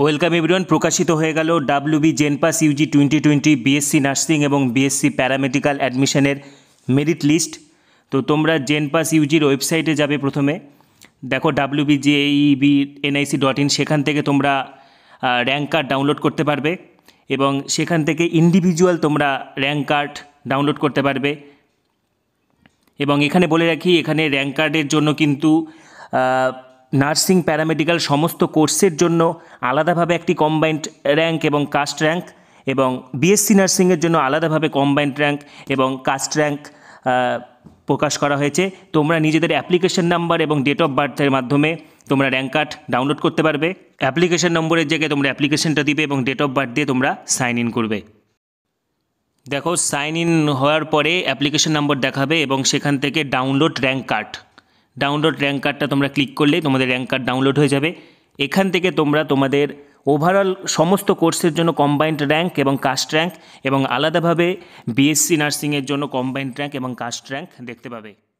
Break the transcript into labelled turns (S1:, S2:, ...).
S1: welcome everyone প্রকাশিত হয়ে গেল WB JENPAS UG twenty twenty BSc nursing এবং বিএসসি প্যারামেডিক্যাল অ্যাডমিশনের মেরিট লিস্ট তো তোমরা জেনপাস ইউজির ওয়েবসাইটে যাবে প্রথমে দেখো WB JEB NIC dot in সেখান থেকে তোমরা র্যাঙ্ক কার্ড ডাউনলোড করতে পারবে এবং সেখান থেকে ইন্ডিভিজুয়াল তোমরা র্যাঙ্ক কার্ড ডাউনলোড করতে পারবে এবং এখানে বলে রাখি এখানে র্যাঙ্ক কার্ডের জন্য কিন্তু নার্সিং প্যারামেডিক্যাল সমস্ত কোর্সের জন্য আলাদাভাবে একটি কম্বাইন্ড র্যাঙ্ক এবং কাস্ট র্যাঙ্ক এবং বিএসসি নার্সিংয়ের জন্য আলাদাভাবে কম্বাইন্ড র্যাঙ্ক এবং কাস্ট র্যাঙ্ক প্রকাশ করা হয়েছে তোমরা নিজেদের অ্যাপ্লিকেশন নাম্বার এবং ডেট অফ বার্থের মাধ্যমে তোমরা র্যাঙ্ক কার্ড ডাউনলোড করতে পারবে অ্যাপ্লিকেশন নম্বরের জায়গায় তোমরা অ্যাপ্লিকেশনটা দিবে এবং ডেট অফ বার্থ দিয়ে তোমরা সাইন ইন করবে দেখো সাইন ইন হওয়ার পরে অ্যাপ্লিকেশন নম্বর দেখাবে এবং সেখান থেকে download rank card download rank কার্ডটা তোমরা ক্লিক করলেই তোমাদের র্যাঙ্ক কার্ড ডাউনলোড হয়ে যাবে এখান থেকে তোমরা তোমাদের ওভারঅল সমস্ত কোর্সের জন্য কম্বাইন্ড র্যাঙ্ক এবং কাস্ট র্যাঙ্ক এবং আলাদাভাবে বিএসসি নার্সিংয়ের জন্য কম্বাইন্ড র্যাঙ্ক এবং কাস্ট র্যাঙ্ক দেখতে পাবে